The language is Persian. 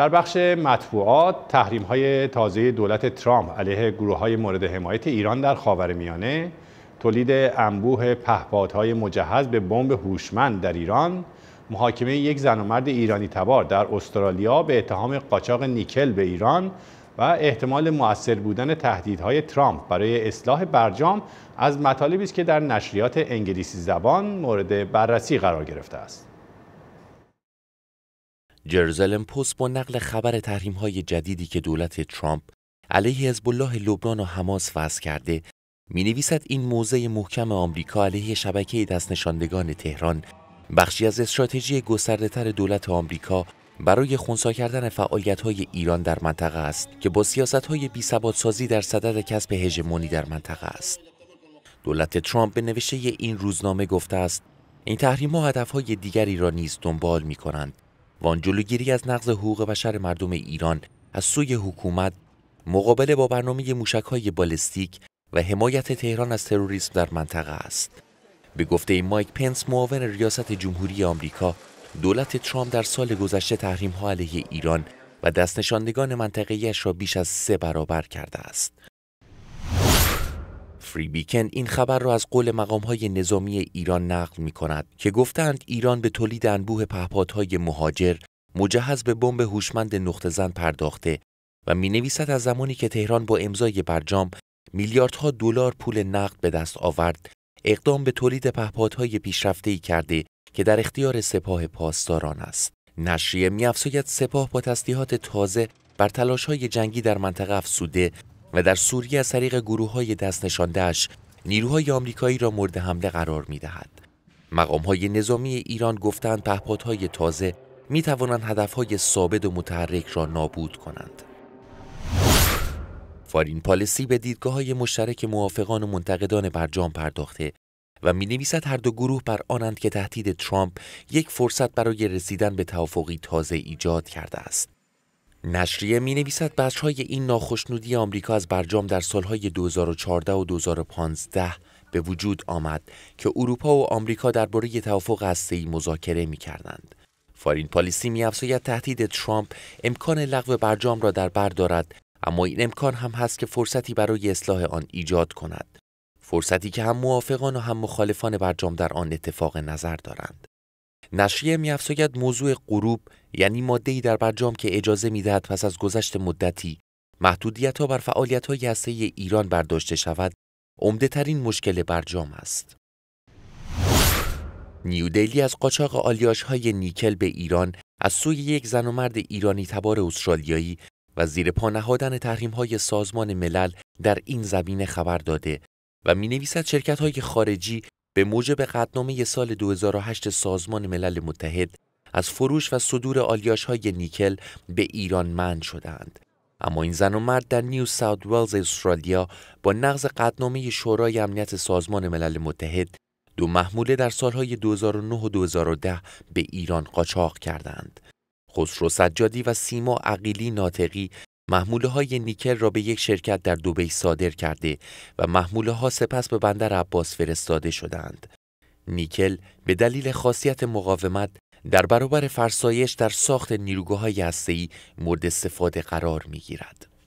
در بخش مطبوعات تحریم های تازه دولت ترامپ علیه گروه های مورد حمایت ایران در خاورمیانه تولید انبوه پهپادهای مجهز به بمب هوشمند در ایران محاکمه یک زن و مرد ایرانی تبار در استرالیا به اتهام قاچاق نیکل به ایران و احتمال موثر بودن تهدیدهای ترامپ برای اصلاح برجام از مطالبی است که در نشریات انگلیسی زبان مورد بررسی قرار گرفته است. جرزلم پست با نقل خبر تحریم های جدیدی که دولت ترامپ علیه از الله لبنان و حماس وضع کرده می نویسد این موزه محکم آمریکا علیه شبکه دستنشاندگان تهران بخشی از استراتژی گستردهتر دولت آمریکا برای خونسا کردن فعالیت های ایران در منطقه است که با سیاست های بی ثبات سازی در صدد کسب هژمونی در منطقه است. دولت ترامپ به نوشته این روزنامه گفته است این تحریم ها دیگری را نیز دنبال می وان جلوگیری از نقض حقوق بشر مردم ایران از سوی حکومت مقابله با برنامه موشک های بالستیک و حمایت تهران از تروریسم در منطقه است. به گفته مایک پنس معاون ریاست جمهوری آمریکا، دولت ترامپ در سال گذشته تحریم ها علیه ایران و دستنشاندگان منطقه‌ایش را بیش از سه برابر کرده است. جفری بیکن این خبر را از قول های نظامی ایران نقل می کند که گفتند ایران به تولید انبوه پهپادهای مهاجر مجهز به بمب هوشمند نقطهزن پرداخته و می نویسد از زمانی که تهران با امضای برجام میلیاردها دلار پول نقد به دست آورد اقدام به تولید پهپادهای پیشرفته‌ای کرده که در اختیار سپاه پاسداران است نشریه میافزاید سپاه با تسلیحات تازه بر تلاش‌های جنگی در منطقه افسوده و در سوریه از طریق گروه های دست نشاندهش نیروهای آمریکایی را مورد حمله قرار می دهد. مقام های نظامی ایران گفتند پهپادهای تازه می توانند هدف های ثابت و متحرک را نابود کنند. فارین پالسی به دیدگاه های مشترک موافقان و منتقدان برجام پرداخته و می نویسد هر دو گروه بر آنند که تهدید ترامپ یک فرصت برای رسیدن به توافقی تازه ایجاد کرده است. نشریه می نویسد بچه های این ناخشنودی آمریکا از برجام در سالهای 2014 و 2015 به وجود آمد که اروپا و آمریکا درباره توافق هسته‌ای مذاکره می کردند. فارین پالیسی می تهدید ترامپ امکان لغو برجام را در بر دارد اما این امکان هم هست که فرصتی برای اصلاح آن ایجاد کند. فرصتی که هم موافقان و هم مخالفان برجام در آن اتفاق نظر دارند. نشریه میافزاید موضوع غروب یعنی ماده‌ای در برجام که اجازه میدهد پس از گذشت مدتی محدودیت ها بر فعالیت های هسته ایران برداشته شود عمده ترین مشکل برجام است. نیودلی از قاچاق آلیاش های نیکل به ایران از سوی یک زن و مرد ایرانی تبار استرالیایی و زیر پا نهادن تحریم های سازمان ملل در این زمینه خبر داده و می نویسد شرکت های خارجی به موجب قطنامه سال 2008 سازمان ملل متحد از فروش و صدور آلیاش های نیکل به ایران منع شدند. اما این زن و مرد در نیو ساوت ولز استرالیا با نقض قطنامه شورای امنیت سازمان ملل متحد دو محموله در سالهای 2009 و 2010 به ایران قاچاق کردند. خسرو سجادی و سیما عقیلی ناطقی محموله های نیکل را به یک شرکت در دوبی صادر کرده و محموله ها سپس به بندر عباس فرستاده شدند. نیکل به دلیل خاصیت مقاومت در برابر فرسایش در ساخت نیروگاه های مورد استفاده قرار می گیرد.